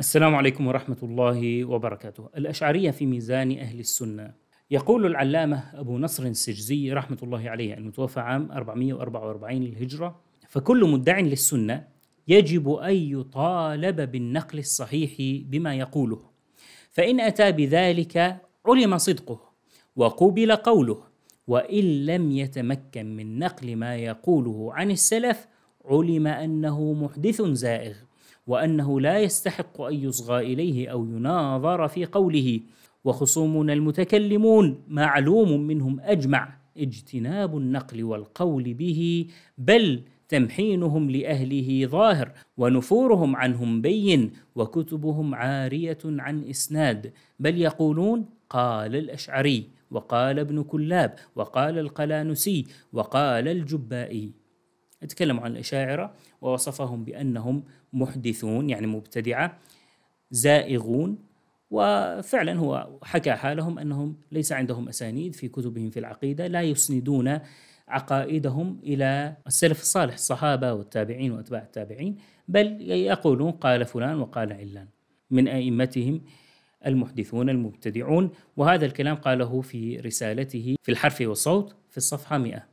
السلام عليكم ورحمة الله وبركاته الأشعرية في ميزان أهل السنة يقول العلامة أبو نصر السجزي رحمة الله عليه المتوفى عام 444 للهجرة فكل مدع للسنة يجب أن يطالب بالنقل الصحيح بما يقوله فإن أتى بذلك علم صدقه وقبل قوله وإن لم يتمكن من نقل ما يقوله عن السلف علم أنه محدث زائغ وانه لا يستحق ان يصغى اليه او يناظر في قوله وخصومنا المتكلمون معلوم منهم اجمع اجتناب النقل والقول به بل تمحينهم لاهله ظاهر ونفورهم عنهم بين وكتبهم عاريه عن اسناد بل يقولون قال الاشعري وقال ابن كلاب وقال القلانسي وقال الجبائي تكلموا عن الأشاعرة ووصفهم بأنهم محدثون يعني مبتدعة زائغون وفعلا هو حكى حالهم أنهم ليس عندهم أسانيد في كتبهم في العقيدة لا يسندون عقائدهم إلى السلف الصالح الصحابة والتابعين وأتباع التابعين بل يقولون قال فلان وقال علان من أئمتهم المحدثون المبتدعون وهذا الكلام قاله في رسالته في الحرف والصوت في الصفحة 100